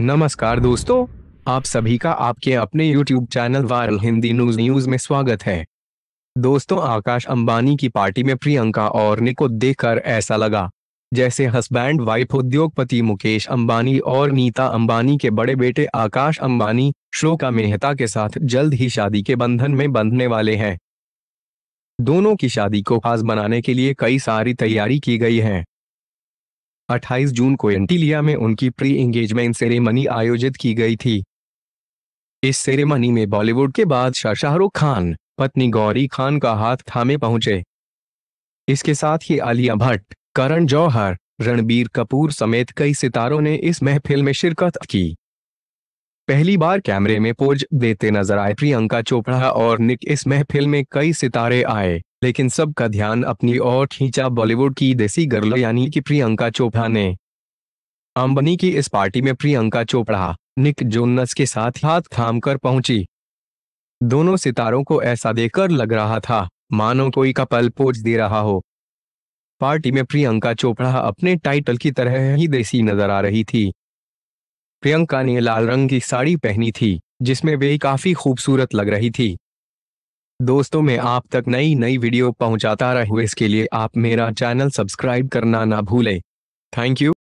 नमस्कार दोस्तों आप सभी का आपके अपने YouTube channel viral Hindi news news में स्वागत है दोस्तों आकाश अंबानी की पार्टी में प्रियंका और निको देखकर ऐसा लगा जैसे हस्बैंड वाइफ उद्योगपति मुकेश अंबानी और नीता अंबानी के बड़े बेटे आकाश अंबानी श्लोका मेहता के साथ जल्द ही शादी के बंधन में बंधने वाले हैं दोनों की शादी को खास बनाने के लिए कई सारी तैयारी की गई है 28 जून को एंटीलिया में उनकी प्री एंगेजमेंट सेरेमनी आयोजित की गई थी इस सेरेमनी में बॉलीवुड के बाद शाहरुख खान पत्नी गौरी खान का हाथ थामे पहुंचे इसके साथ ही आलिया भट्ट करण जौहर रणबीर कपूर समेत कई सितारों ने इस महफिल में शिरकत की पहली बार कैमरे में पोज देते नजर आए प्रियंका चोपड़ा और निक इस महफिल में कई सितारे आए लेकिन सबका ध्यान अपनी ओर खींचा बॉलीवुड की देसी गर्ल यानी कि प्रियंका चोपड़ा ने अंबनी की इस पार्टी में प्रियंका चोपड़ा निक जोनस के साथ हाथ थाम कर पहुंची दोनों सितारों को ऐसा देखकर लग रहा था मानो कोई कपल पोज दे रहा हो पार्टी में प्रियंका चोपड़ा अपने टाइटल की तरह ही देसी नजर आ रही थी प्रियंका ने लाल रंग की साड़ी पहनी थी जिसमें वे काफी खूबसूरत लग रही थी दोस्तों मैं आप तक नई नई वीडियो पहुंचाता रहूं इसके लिए आप मेरा चैनल सब्सक्राइब करना ना भूलें थैंक यू